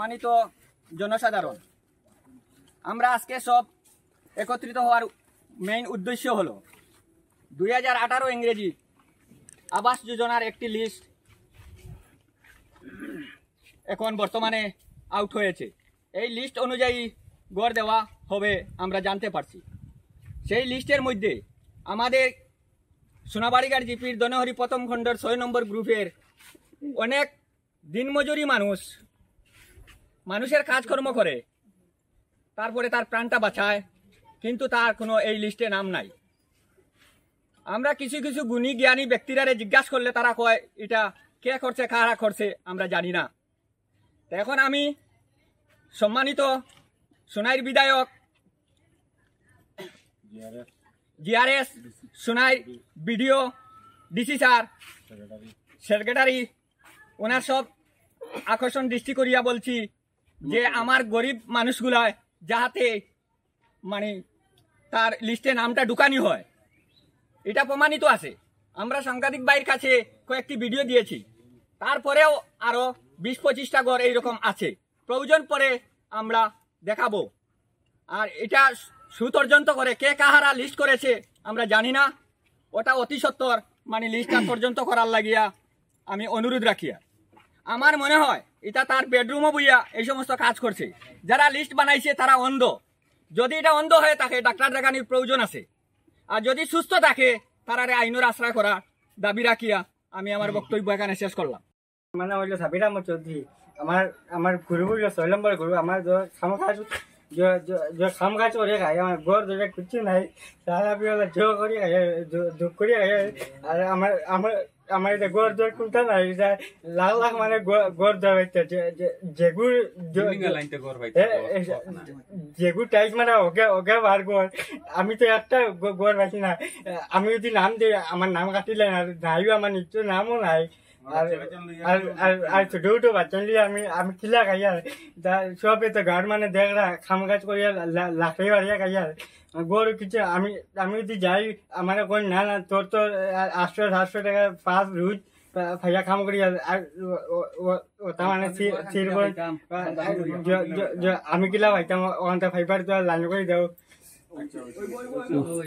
সম্মানিত জনসাধারণ আমরা আজকে সব একত্রিত হওয়ার মেইন উদ্দেশ্য হল দুই হাজার আঠারো ইংরেজি আবাস যোজনার একটি লিস্ট এখন বর্তমানে আউট হয়েছে এই লিস্ট অনুযায়ী গড় দেওয়া হবে আমরা জানতে পারছি সেই লিস্টের মধ্যে আমাদের সোনাবাড়িগার জিপির দনহরি প্রথম খণ্ডের ছয় নম্বর গ্রুপের অনেক দিনমজুরি মানুষ মানুষের কাজকর্ম করে তারপরে তার প্রাণটা বাঁচায় কিন্তু তার কোনো এই লিস্টে নাম নাই আমরা কিছু কিছু গুণী জ্ঞানী ব্যক্তিরা জিজ্ঞাসা করলে তারা কয় এটা কে করছে কারা করছে আমরা জানি না এখন আমি সম্মানিত সোনাইর বিধায়ক GRS Sonai BDO DC sir secretary ওনার সব আকর্ষণ দৃষ্টি করিয়া বলছি যে আমার গরিব মানুষগুলা যাহাতে মানে তার লিস্টে নামটা ঢুকানি হয় এটা প্রমাণিত আছে আমরা সাংঘাতিক বাইর কাছে কয়েকটি ভিডিও দিয়েছি তারপরেও আরও বিশ পঁচিশটা ঘর এইরকম আছে প্রয়োজন পরে আমরা দেখাবো আর এটা সুতর্যন্ত করে কে কাহারা লিস্ট করেছে আমরা জানি না ওটা অতি সত্তর মানে লিস্টটা পর্যন্ত করার লাগিয়া আমি অনুরোধ রাখিয়া আমার মনে হয় এটা তার বেডরুমও বুইয়া এই সমস্ত কাজ করছে যারা লিস্ট বানাইছে তারা অন্ধ যদি এটা অন্ধ হয়ে থাকে ডাক্তার দেখানির প্রয়োজন আছে আর যদি সুস্থ থাকে রে আইনের আশ্রয় করা দাবি রাখিয়া আমি আমার বক্তব্য এখানে শেষ করলাম মানে নাম হইল সাবির চৌধুরী আমার আমার ঘুরু হইল ছয় নম্বর ঘুরু আমার খাম কাজ খাম করে খাই আমার ঘর ধরে কিছু নাই সারা বিয়ে জো দুঃখ করে আর আমার আমার আমার এটা গড় দর কোনটা না এটা লাখ লাখ মানে গড় দর হইতে যেগুর যেগুর টাইপ মানে ওকে ওকে বার গড় আমি তো একটা গড় পাইছি না আমি যদি নাম দিই আমার নাম কাটিলে না নাইও আমার নিশ্চয় নামও নাই আর ছোট বাচ্চা আমি আমি খিলা খাই আর তো ঘর মানে দেখ খাম কাজ করি লাফে বাড়িয়া খাই আর গরু কিছু আমি আমি যদি যাই আমার কোন না না তোর তো আটশো সাতশো টাকা পাঁচ রুজ ভাইয়া খাম করি ওটা মানে আমি কিলা ভাইতাম ওখানটা ফাইবার তো লাইন করে দাও আচ্ছা, আচ্ছা।